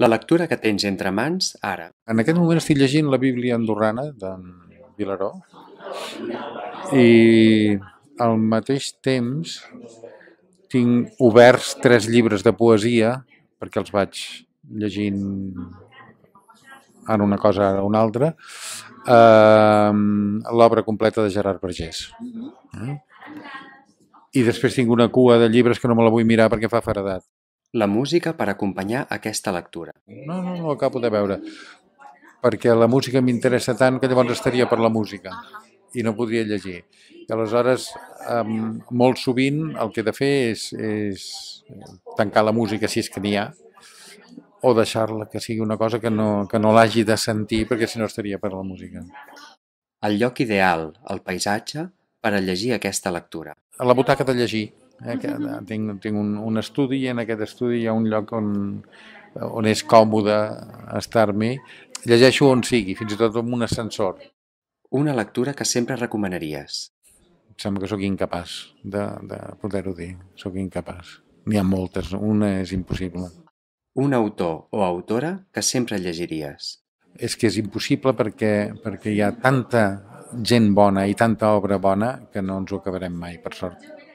La lectura que tens entre mans ara. En aquest moment estic llegint la Bíblia andorrana d'en Vilaró i al mateix temps tinc oberts tres llibres de poesia perquè els vaig llegint ara una cosa, o una altra, ehm, l'obra completa de Gerard Vergés. Mhm. Eh? I després tinc una cua de llibres que no me la vull mirar perquè fa faredat la música per acompanyar aquesta lectura? No, no, no acabo de veure, perquè la música m'interessa tant que llavors estaria per la música i no podria llegir. I aleshores, eh, molt sovint el que he de fer és, és tancar la música, si és que n'hi ha, o deixar-la que sigui una cosa que no, que no l'hagi de sentir, perquè si no estaria per la música. El lloc ideal, el paisatge, per a llegir aquesta lectura. A la butaca de llegir. Eh, que tinc tinc un, un estudi i en aquest estudi hi ha un lloc on, on és còmode estar me Llegeixo on sigui, fins i tot amb un ascensor. Una lectura que sempre recomanaries? Em sembla que sóc incapaç de, de poder-ho dir. Sóc incapaç. N'hi ha moltes, una és impossible. Un autor o autora que sempre llegiries? És que és impossible perquè, perquè hi ha tanta gent bona i tanta obra bona que no ens ho acabarem mai, per sort.